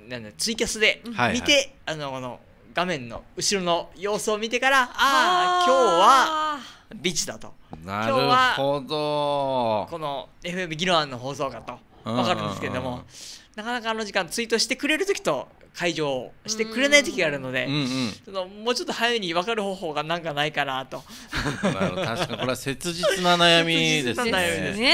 なんだツイキャスで見て、はいはい、あのこの画面の後ろの様子を見てからああ今日はビーチだとなるほどこの FM 議論の放送かと分かるんですけれども、うんうんうん、なかなかあの時間ツイートしてくれる時と解除してくれない時があるので、そのもうちょっと早めに分かる方法がなんかないかなと。な確かにこれは切実な悩みですね。ですね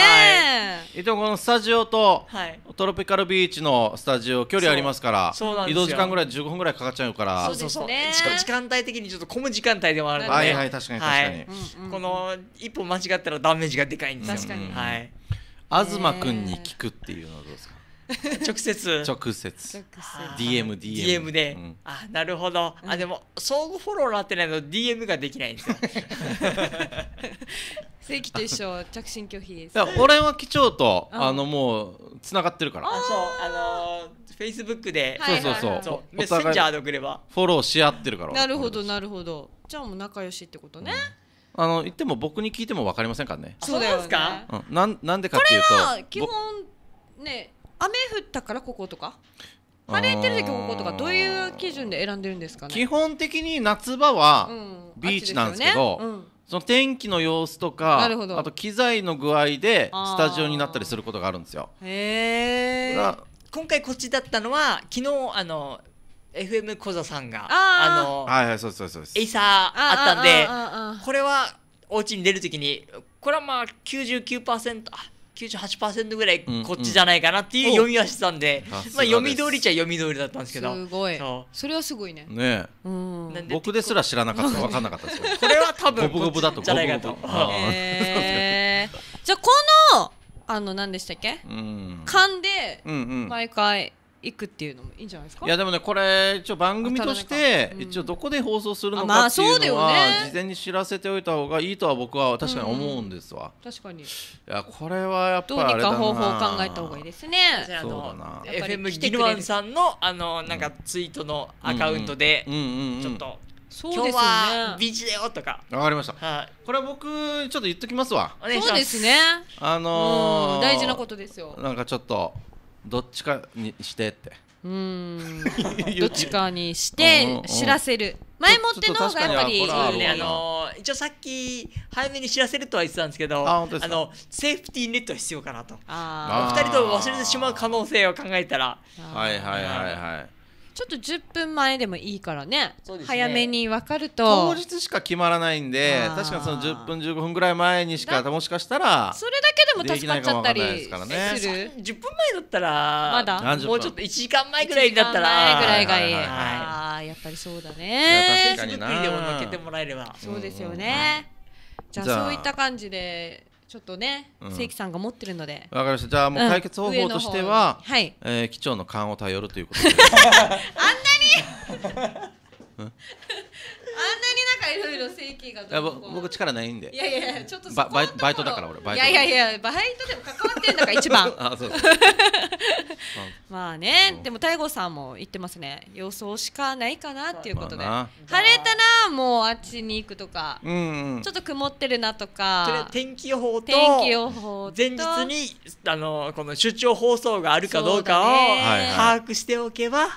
はい、でもこのスタジオと、はい、トロピカルビーチのスタジオ距離ありますから移動時間ぐらい15分ぐらいかかっちゃうからそうそうそう、時間帯的にちょっと混む時間帯でもあるので、はいはい、確かに確かに、はいこの一歩間違ったらダメージがでかいんですよ。確かに、はい東君に聞くっていうのはどうですか 直接直接 DM, DM, DM で、うん、あなるほど、あでも相互フォローなってないの DM ができないんですよ 正規と一緒着信拒否です俺は機長とあのもうつながってるからあそうあのフェイスブックでそうそうそうそうメッセンジャーで送ればフォローし合ってるからなるほどなるほどじゃあもう仲良しってことね、うん、あの言っても僕に聞いても分かりませんからねそうですか、うん、なんなんでかっていうとこれは基本ね雨降ったからこことか晴れてる時こことかどういう基準で選んでるんですかね基本的に夏場はビーチなんですけど、うんねうん、その天気の様子とかあと機材の具合でスタジオになったりすることがあるんですよ。へ今回こっちだったのは昨日あの FM 小座さんがあのはいはいそうそうエイサーあったんでこれはお家に出るときにこれはまあ99% 98%ぐらいこっちじゃないかなっていう読みはしてたんで、うんうん、まあ読み通りちゃ読み通りだったんですけどすごいそれはすごいねねえ僕ですら知らなかった分かんなかったですけど これは多分ゴブゴブだとじゃないかとえじゃあこのあの何でしたっけ、勘で毎回いくっていうのもいいんじゃないですかいやでもねこれ一応番組として一応どこで放送するのかっていうのは事前に知らせておいた方がいいとは僕は確かに思うんですわ、確かにいやこれはやっぱどうにか方法を考えた方がいいですねじゃああの FM ギルワンさんのあのなんかツイートのアカウントでちょっとそうですね、今日はビジオとか。わかりました。はい、これは僕ちょっと言っときますわ。そうですね。あのー、大事なことですよ。なんかちょっとどっちかにしてってうん どっちかにして知らせる前もっての方がやっぱりねあの一応さっき早めに知らせるとは言ってたんですけどあのセーフティーネットは必要かなとお二人と忘れてしまう可能性を考えたらはいはいはいはいちょっと10分前でもいいからね、ね、早めに分かると当日しか決まらないんで確かにその10分15分ぐらい前にしかもしかしたらそれだけでも助かっちゃったりする、ね、10分前だったらまだもうちょっと1時間前ぐらいだったら1時間前ぐらいがいい、はいはいはい、ああやっぱりそうだね確かにでも乗けてもらえればそうですよね、うんはいじゃあそういった感じでちょっとね、正規さんが持ってるので。わかりました。じゃあもう解決方法としては、はい、えー、機長の勘を頼るということで。あんなに あんなになんかいろいろ正規がどうこう僕力ないんでいやいやちょっとバイトだから俺バイトいやいやいやバイトでも関わってんだから一番 あそうまあねでも大悟さんも言ってますね予想しかないかなっていうことで、晴れたらもうあっちに行くとか、うんうん、ちょっと曇ってるなとか天気予報と天気予報前日にあのこの出張放送があるかどうかを把握しておけば、うん、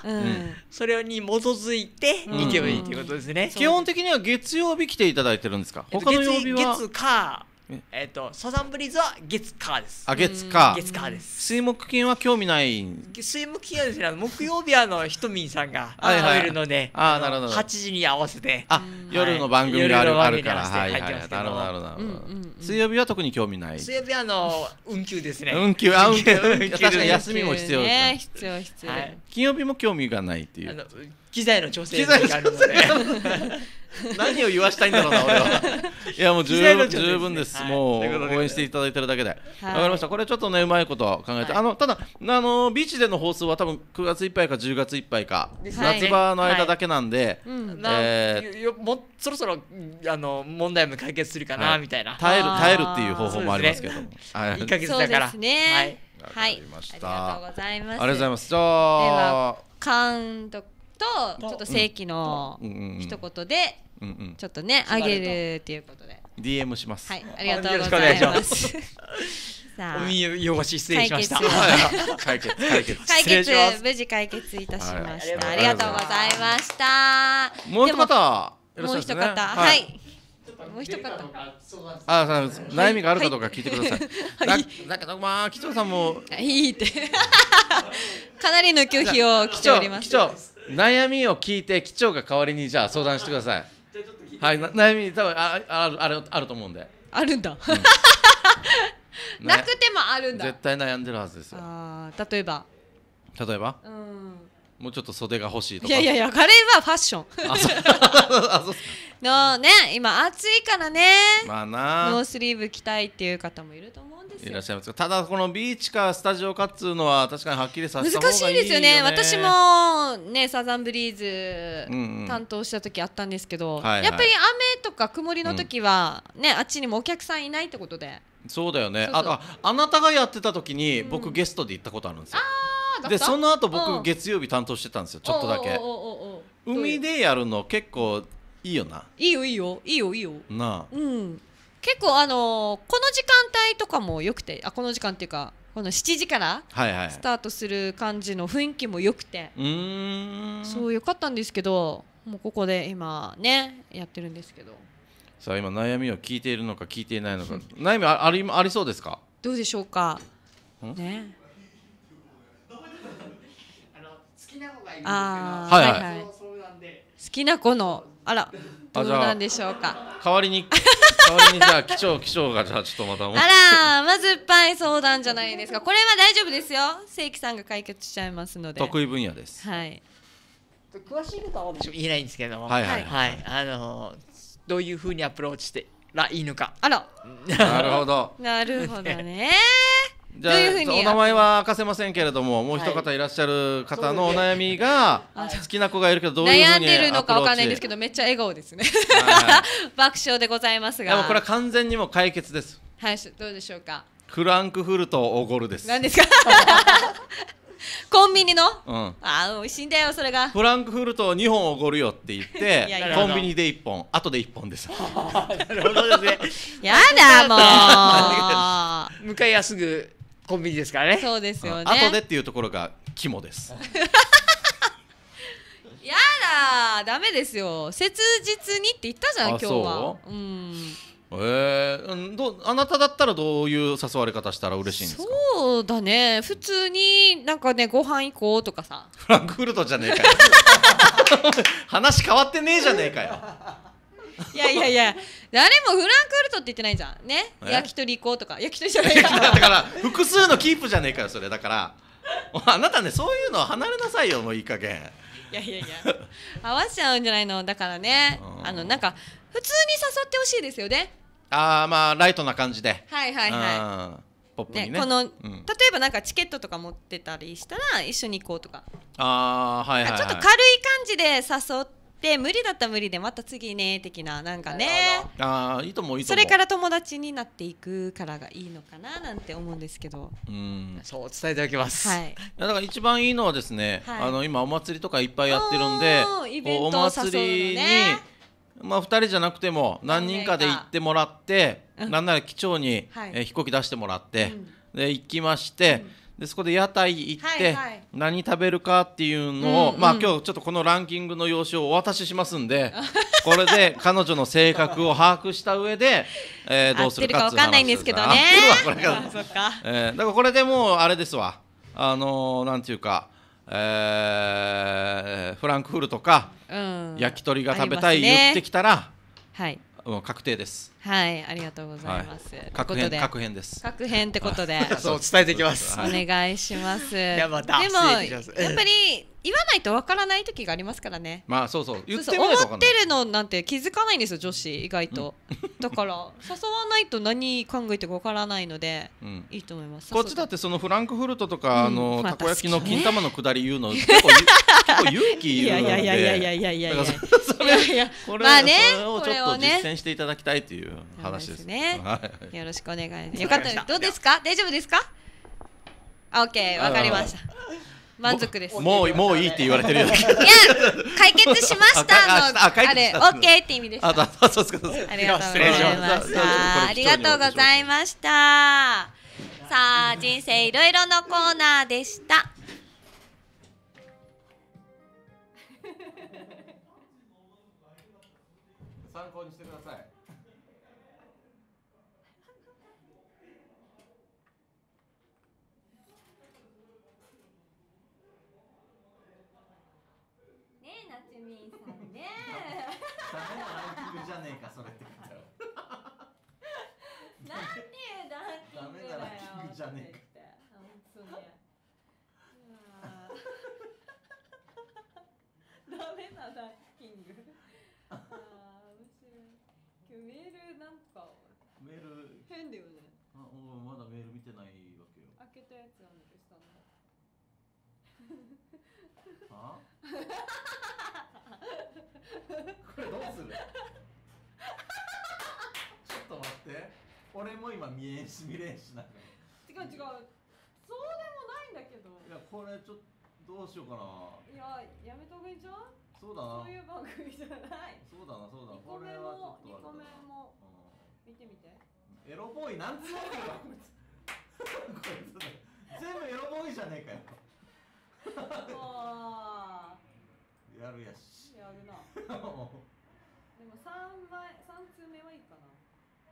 それに基づいて行けばいいということですね、うんうん、基本的には月曜日来ていただいてるんですか他の曜日は月か。えっ、ー、とサザンブリーズは月火ですあ月火月火です水木金は興味ない水木金はですね木曜日あのひとみんさんが食べるので、あなるほど八時に合わせてあ、夜の番組がある,、あるからはいはいなるほどなるほど、水曜日は特に興味ない水曜日はあの運休ですね運休あ運休 確かに休みも必要ね、必要必要、はい、金曜日も興味がないっていう機材の調整があるので 何を言わしたいんだろうな 俺はいやもう十分十分です、はい、もう応援していただいてるだけで、はい、分かりましたこれちょっとねうまいこと考えて、はい、あのただあのビーチでの放送は多分9月いっぱいか10月いっぱいか、夏場の間だけなんで、はいえー、もそろそろあの問題も解決するかな、みたいな耐える耐えるっていう方法もありますけども、ね、1か月だから、はい、はい、ありがとうございますありがとうございますじゃあ監督とちょっと正規の一言でちょっとねあげるっていうことで DM しますはいありがとうございます さあお見汚し失礼しました解決 解決解決無事解決いたしました、はい、ありがとうございましたもう一方もう一方、ね、はい、もう一方。あ、悩みがあるかどうか聞いてください。はい、だだけどまあ、機長さんも。いいって。かなりの拒否を来ております。悩みを聞いて機長が代わりにじゃあ相談してくださいはい悩み多分ああるあるあると思うんであるんだ、うん、なくてもあるんだ絶対悩んでるはずですよあ例えば例えばうんもうちょっと袖が欲しいとかいやいやいや彼はファッションあそう。のね今暑いからねまあなノースリーブ着たいっていう方もいると思ういらっしゃいますただこのビーチかスタジオかっつうのは確かにはっきりさせた方がいいよ、ね、難しいですよね私もねサザンブリーズ担当した時あったんですけど、うんうんやっぱり雨とか曇りの時はね、うん、あっちにもお客さんいないってことでそうだよねああなたがやってた時に僕ゲストで行ったことあるんですよ、うん、でその後僕月曜日担当してたんですよちょっとだけ海でやるの結構いいよないいよいいよいいよいいよなあうん結構あのこの時間帯とかも良くてあこの時間っていうかこの7時からスタートする感じの雰囲気も良くて、はいはい、そうよかったんですけどもうここで今ねやってるんですけどさあ今悩みを聞いているのか聞いていないのか悩みあありありそうですかどうでしょうかねあの好きな子がいるんですけど、はいはい、好きな子のあらどうなんでしょうか代わりに代わりにじゃあ機長機長がじゃあちょっとまたあらまずっぱい相談じゃないですかこれは大丈夫ですよ正規さんが解決しちゃいますので得意分野ですはい詳しいことは言えないんですけどもはいはい、はい、あのどういうふうにアプローチしてらいいのかあらなるほど なるほどねじゃあお名前は明かせませんけれどももう一方いらっしゃる方のお悩みが、好きな子がいるけどどういう悩んでるのかわかんないんですけどめっちゃ笑顔ですね、爆笑でございますがでもこれは完全にも解決ですはいどうでしょうかフランクフルトおごるです何ですか コンビニの、うん、ああ美味しいんだよそれがフランクフルト二本おごるよって言ってい いややコンビニで一本後で一本ですなるほどですねやだもう向かいやすぐコンビニですからねそうですよね後でっていうところが肝です やだダメですよ切実にって言ったじゃん今日はうんえー、どあなただったらどういう誘われ方したら嬉しいんですかそうだね普通になんかねご飯行こうとかさフランクフルトじゃねえかよ 話変わってねえじゃねえかよいやいやいや誰もフランクフルトって言ってないじゃんね焼き鳥行こうとか焼き鳥じゃないかだから複数のキープじゃねえかよそれだからあなたねそういうの離れなさいよもういい加減いやいやいや合わせちゃうんじゃないのだからねあのなんか普通に誘ってほしいですよねああまあライトな感じではいはいはいポップねこの、例えばなんかチケットとか持ってたりしたら一緒に行こうとかああはいはい、ちょっと軽い感じで誘ってで無理だったら無理でまた次ね的ななんかねああいいと思ういいとそ思うれから友達になっていくからがいいのかななんて思うんですけどうんそう伝えておきます、はいいだから一番いいのはですね、はいあの今お祭りとかいっぱいやってるんでおお祭りに、ねまあ、2人じゃなくても何人かで行ってもらってなんなら機長に、はいえー飛行機出してもらって、うんで行きまして、でそこで屋台行って、何食べるかっていうのを、まあ今日ちょっとこのランキングの用紙をお渡ししますんで これで彼女の性格を把握した上で、えー、どうするかっていう話合ってるか分かんないんですけどね合ってるわこれが、えー、だからこれでもうあれですわあのー、なんていうかえー、フランクフルトか、うん、焼き鳥が食べたい、ね、言ってきたら、はい、確定です。はい、ありがとうございます。各編各編です。各編ってことで、そう伝えていきます。お願いします。でもやっぱり言わないとわからない時がありますからねまあそうそう言ってみないと思ってるのなんて気づかないんですよ女子意外と、だから誘わないと何考えてかわからないので、いいと思いますこっちだってそのフランクフルトとか、あのたこ焼きの金玉のくだり言うの 結構勇気いるのでいやいやいやいやいやいやいやまあねこれを実践していただきたいという話ですねよろしくお願いよかったどうですか大丈夫ですかオッケーわかりました満足ですもうもういいって言われてるよいや解決しましたのああれケーって意味でしあそうですかありがとうございましたありがとうございましたさあ人生いろいろのコーナーでした参考にメール変だよねあまだメール見てないわけよ開けたやつなんだけど下のあこれどうするちょっと待って俺も今見えんし見れんしなんか違う違うそうでもないんだけどいやこれちょっとどうしようかないややめとくがいいじゃんそうだなそういう番組じゃないそうだなそうだなこれはちょっとも見てみてエロボーイなんつうのよ こいつ全部エロボーイじゃねえかよああやるやしやるな でも3枚三通目はいいか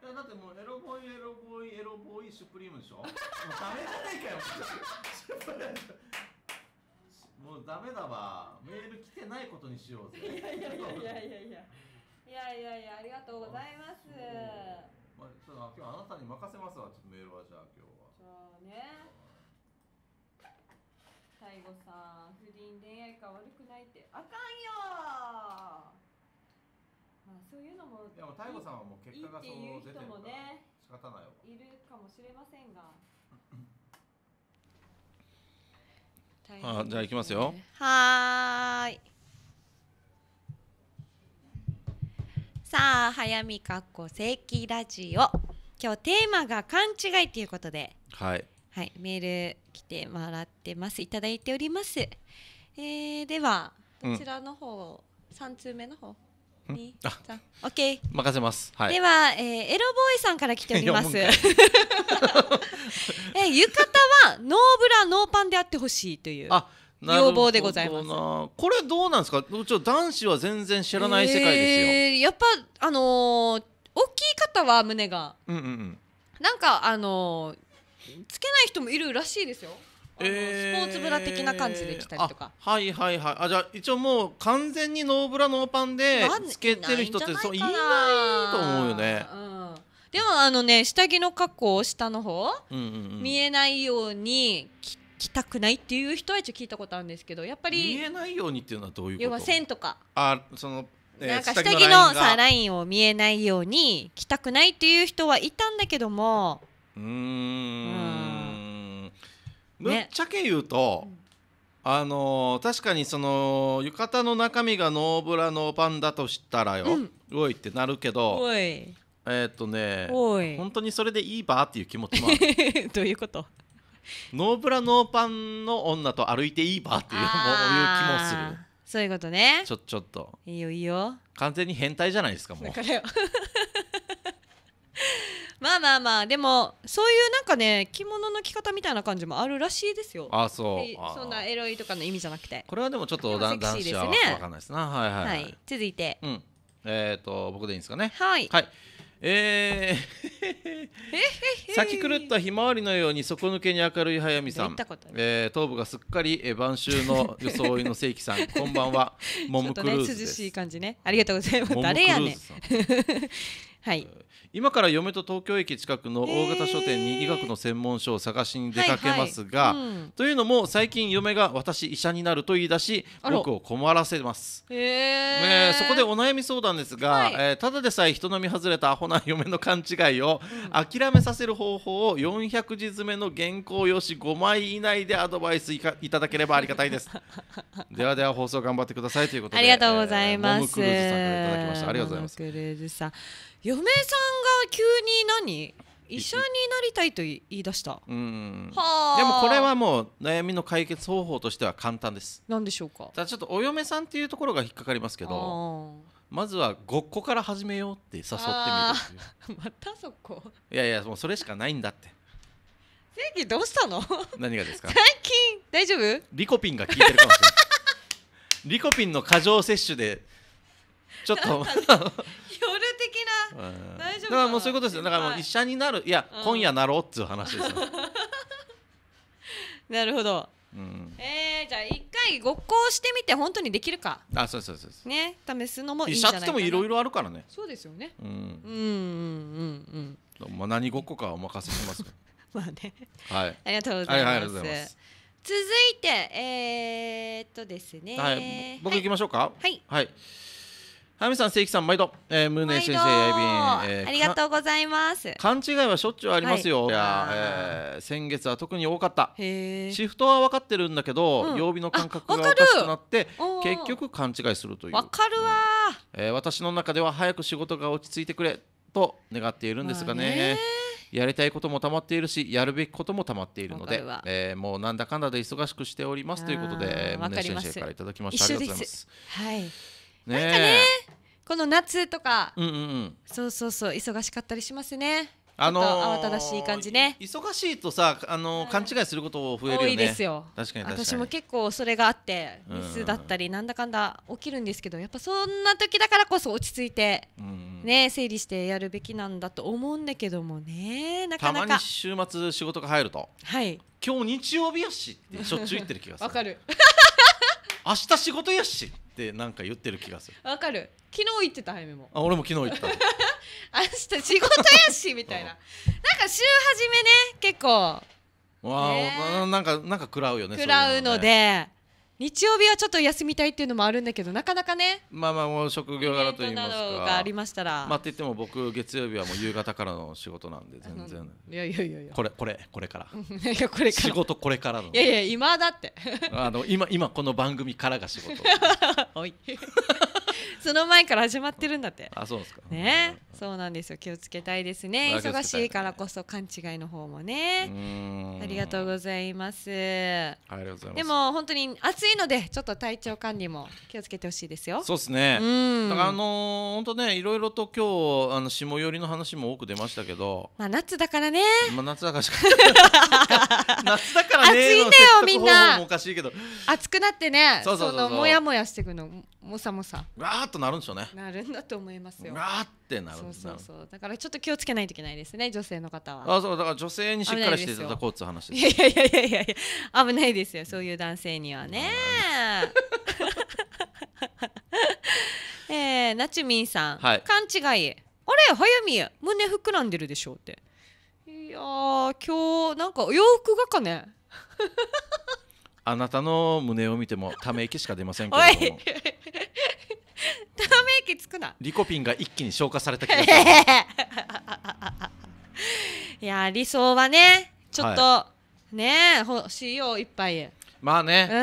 ないやだってもうエロボーイエロボーイエロボーイシュプリームでしょ もうダメじゃねえかよもうダメだわメール来てないことにしようぜいやいやいやいやいやいやいやいやありがとうございますまあ、ちょっと今日あなたに任せますわちょっとメールはじゃあ今日はじゃあね大悟さん不倫恋愛か悪くないってあかんよまあそういうのもいやもう大悟さんはもう結果がそう出てるからね、仕方ないよいるかもしれませんがあじゃあ行きますよはーいさあ早見かっこ正規ラジオ今日テーマが勘違いということではい、はい、メール来てもらってますいただいております、えー、ではこちらの方、うん、3通目の方にあ、オッケー。任せます。はい、では、えー、エロボーイさんから来ております。え浴衣はノーブラノーパンであってほしいという。あ、要望でございますこれどうなんですか男子は全然知らない世界ですよ、えー、やっぱあのー、大きい方は胸が、うんうんうん、なんかあのー、つけない人もいるらしいですよえー、スポーツブラ的な感じで着たりとかはいはいはいあじゃあ一応もう完全にノーブラノーパンでつけてる人ってそういないと思うよね、うん、でもあのね下着の格好を下の方、うんうんうん、見えないように着来たくないっていう人は一応聞いたことあるんですけどやっぱり見えないようにっていうのはどういうこと要は線とかあその、なんか下着のさラインを見えないように来たくないっていう人はいたんだけどもうんぶっちゃけ言うと、ね、あのー、確かにその浴衣の中身がノーブラノーパンだとしたらよ、うん、おいってなるけどおいえっ、とねおい本当にそれでいいばっていう気持ちもある どういうことノーブラノーパンの女と歩いていいばっていうもういう気もするそういうことねちょちょっといいよいいよ完全に変態じゃないですかもう まあまあまあでもそういうなんかね着物の着方みたいな感じもあるらしいですよあそうそんなエロいとかの意味じゃなくてこれはでもちょっと男子は分かんないですなはいはい、はい、続いて、うん、えっ、ー、と僕でいいんですかねはい、はいえー、咲き狂ったひまわりのように底抜けに明るい速水さん、えー、頭部がすっかり、えー、晩秋の装いの正規さんこんばんはモムクルーズです、ね、涼しい感じねありがとうございます誰やねんはい、今から嫁と東京駅近くの大型書店に医学の専門書を探しに出かけますが、はいはいうん、というのも最近嫁が私医者になると言い出し僕を困らせます、えー、えー、そこでお悩み相談ですが、はい、えー、ただでさえ人並み外れたアホな嫁の勘違いを諦めさせる方法を400字詰めの原稿用紙5枚以内でアドバイスいただければありがたいです ではでは放送頑張ってくださいということでありがとうございます、えー、モムクルーズさんからいただきましたありがとうございます嫁さんが急に何医者になりたいと言い出したうんでもこれはもう悩みの解決方法としては簡単です何でしょうかただちょっとお嫁さんっていうところが引っかかりますけどまずはごっこから始めようって誘ってみる またそこいやいやもうそれしかないんだって最近どうしたの何がですか最近大丈夫リコピンが効いてるかもしれないリコピンの過剰摂取でちょっと夜的な大丈夫だからもうそういうことですよだからもう医者になるいや、うん、今夜なろうっていう話ですよ なるほど、うん、えー、じゃあ一回ごっこをしてみて本当にできるかあそうそうそうそうね試すのもいい医者ってもいろいろあるからねそうですよねうんうんうんうんまあ何ごっこかお任せします まあねはいありがとうございます、はい、ありがとうございます続いてえー、っとですねはい僕行きましょうかはい、はい、はい早見さん、正規さん、毎度、えー、むね先生、えー、ありがとうございます。勘違いはしょっちゅうありますよ。はい、や、えー、先月は特に多かった。シフトは分かってるんだけど、うん、曜日の感覚がおかしくなって、結局勘違いするという。わかるわ、うん、えー、私の中では早く仕事が落ち着いてくれと願っているんですがね。やりたいこともたまっているしやるべきこともたまっているので、えー、もうなんだかんだで忙しくしておりますということで宗先生からいただきましたありがとうございます。はいなんかねこの夏とか、うんうんうん、そうそうそう忙しかったりしますねあのー、慌ただしい感じね忙しいとさ、あのーはい、勘違いすること増えるよね多いですよ確かに私も結構それがあってミスだったりなんだかんだ起きるんですけどやっぱそんな時だからこそ落ち着いて、ね整理してやるべきなんだと思うんだけどもねなかなかたまに週末仕事が入るとはい今日日曜日やしってしょっちゅう言ってる気がするわかる明日仕事やしってなんか言ってる気がするわかる昨日行ってた早めもあ俺も昨日行った 明日仕事やしみたいななんか週初めね結構わあ、ね、なんかなんか食らうよね食らうので日曜日はちょっと休みたいっていうのもあるんだけどなかなかねまあまあもう職業柄と言いますかがありましたらまあって言っても僕月曜日はもう夕方からの仕事なんで全然いやいやいやいやこれこれこれからいやこれ仕事これからのいやいや今だってあの今今この番組からが仕事 おいその前から始まってるんだってあそうですかね、そうなんですよ気をつけたいですね忙しいからこそ勘違いの方もねありがとうございますありがとうございます。でも本当に暑いのでちょっと体調管理も気をつけてほしいですよそうですね、だからあの本当ねいろいろと今日あの霜寄りの話も多く出ましたけどまあ夏だからねまあ夏だからしか 夏だからね暑いんだよみんな暑くなってねそうそうそうそうそのもやもやしてくのもさもさわーっととなるんでしょうねなるんだと思いますよなってなるそうそうそうだからちょっと気をつけないといけないですね女性の方はあそうだから女性にしっかりしていただこうって話ですいやいやいやいやいや危ないですよそういう男性にはねえー、なちみんさん、はい、勘違いあれ早見胸膨らんでるでしょうっていや今日なんか洋服がかね あなたの胸を見てもため息しか出ませんけども気つくなリコピンが一気に消化された気がする いや理想はねちょっと、はい、ね欲しいよいっぱいまあね、うん、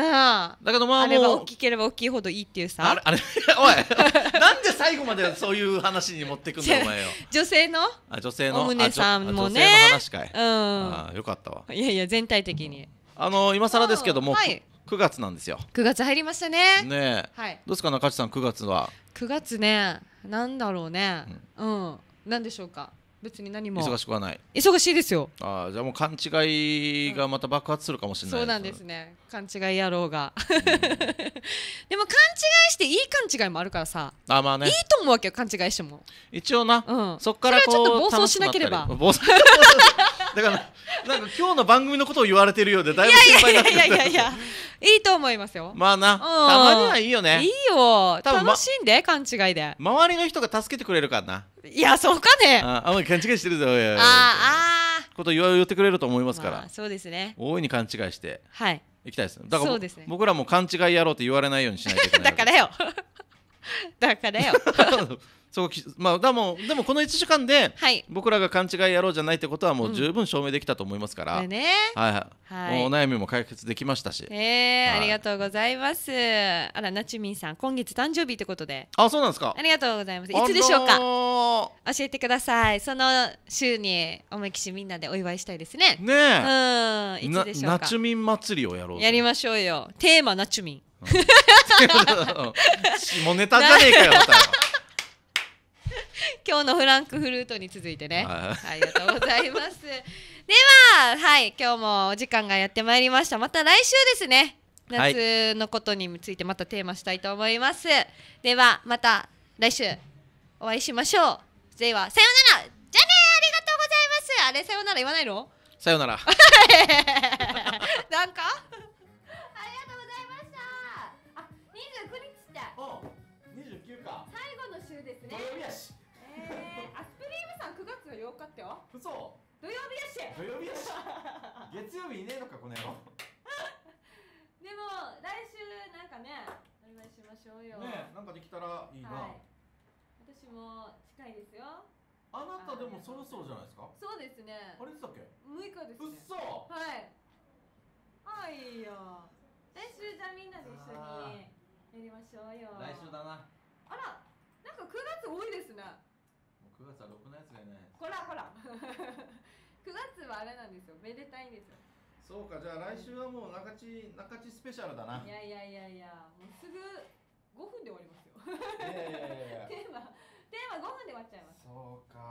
だけどまあもうあれば大きければ大きいほどいいっていうさあれあれ おい なんで最後までそういう話に持ってくんだお前よ女性のあ女性のお胸さんもね女性の話かい、うん、あよかったわいやいや全体的にあの今更ですけども、はい、9月なんですよ9月入りましたねねはい、どうですか中地さん9月は9月ねなんだろうねうん、うん、なんでしょうか別に何も忙しくはない忙しいですよああじゃあもう勘違いがまた爆発するかもしれない、うん、そうなんですね勘違い野郎が でも勘違いしていい勘違いもあるからさあまあねいいと思うわけよ勘違いしても一応な、うん、そっからこうちょっと暴走しなければ 暴走 だからなんか今日の番組のことを言われてるようでだいぶ心配になっていやいやいやいいと思いますよまあな、うん、たまにはいいよねいいよ楽しんで、勘違いで周りの人が助けてくれるからないやそうかねあんまり勘違いしてるぞああこと言ってくれると思いますから、まあ、そうですね大いに勘違いしてはい行きたいですだから、ね、僕らも勘違いやろうって言われないようにしないといけない だからよ だからよ そうまあ、でもでもこの1時間で僕らが勘違いやろうじゃないってことはもう十分証明できたと思いますから、うんはいはい、お悩みも解決できましたし、えー、はい、ありがとうございますあらなちみんさん今月誕生日ってことであそうなんですかありがとうございますいつでしょうか、あのー、教えてくださいその週に思いきしみんなでお祝いしたいですねねえうんいつでしょうかなちみん祭りをやろうやりましょうよテーマなちみんもうネタじゃねえかよまた 今日のフランクフルートに続いてねありがとうございます でははい今日もお時間がやってまいりましたまた来週ですね夏のことについてまたテーマしたいと思います、はい、ではまた来週お会いしましょうではさようならじゃあねありがとうございますあれさようなら言わないのさようなら なんかありがとうございましたあ29日って29か最後の週ですねよ嘘土曜日やし土曜日やし 月曜日いねえのかこの野郎 でも来週なんかねお願いしましょうよねなんかできたらいいな、はい、私も近いですよあなたでもそろそろじゃないですかそうですねあれでしたっけ六日ですねうっそはいあいいよ来週じゃみんなで一緒にやりましょうよ来週だなあらなんか九月多いですね9月はろくなやつがいないほらほら9 月はあれなんですよめでたいんですよそうかじゃあ来週はもう中地中地スペシャルだないやいやいやいやもうすぐ5分で終わりますよ テーマテーマ5分で終わっちゃいますそうか